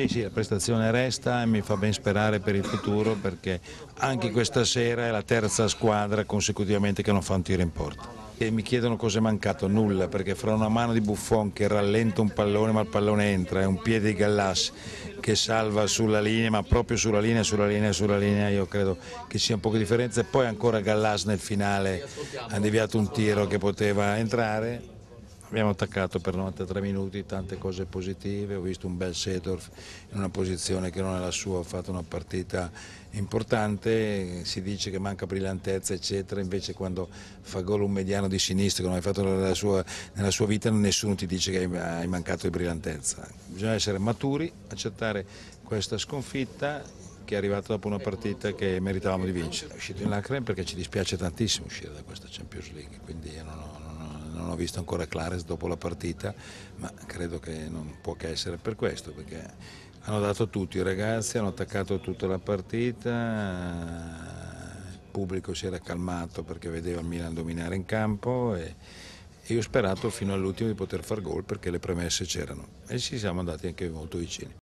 Sì, sì, la prestazione resta e mi fa ben sperare per il futuro perché anche questa sera è la terza squadra consecutivamente che non fa un tiro in porta. E mi chiedono cosa è mancato, nulla, perché fra una mano di Buffon che rallenta un pallone ma il pallone entra e un piede di Gallas che salva sulla linea, ma proprio sulla linea, sulla linea, sulla linea, io credo che sia un po' di differenza e poi ancora Gallas nel finale ha deviato un tiro che poteva entrare. Abbiamo attaccato per 93 minuti tante cose positive, ho visto un bel Sedorf in una posizione che non è la sua, ha fatto una partita importante, si dice che manca brillantezza eccetera, invece quando fa gol un mediano di sinistra che non hai fatto nella sua, nella sua vita nessuno ti dice che hai mancato di brillantezza. Bisogna essere maturi, accettare questa sconfitta che è arrivata dopo una partita che meritavamo di vincere. È uscito in lacrime perché ci dispiace tantissimo uscire da questa Champions League, quindi io non ho... Non ho visto ancora Clares dopo la partita, ma credo che non può che essere per questo, perché hanno dato tutti i ragazzi, hanno attaccato tutta la partita, il pubblico si era calmato perché vedeva il Milan dominare in campo e, io ho sperato fino all'ultimo di poter far gol perché le premesse c'erano e ci siamo andati anche molto vicini.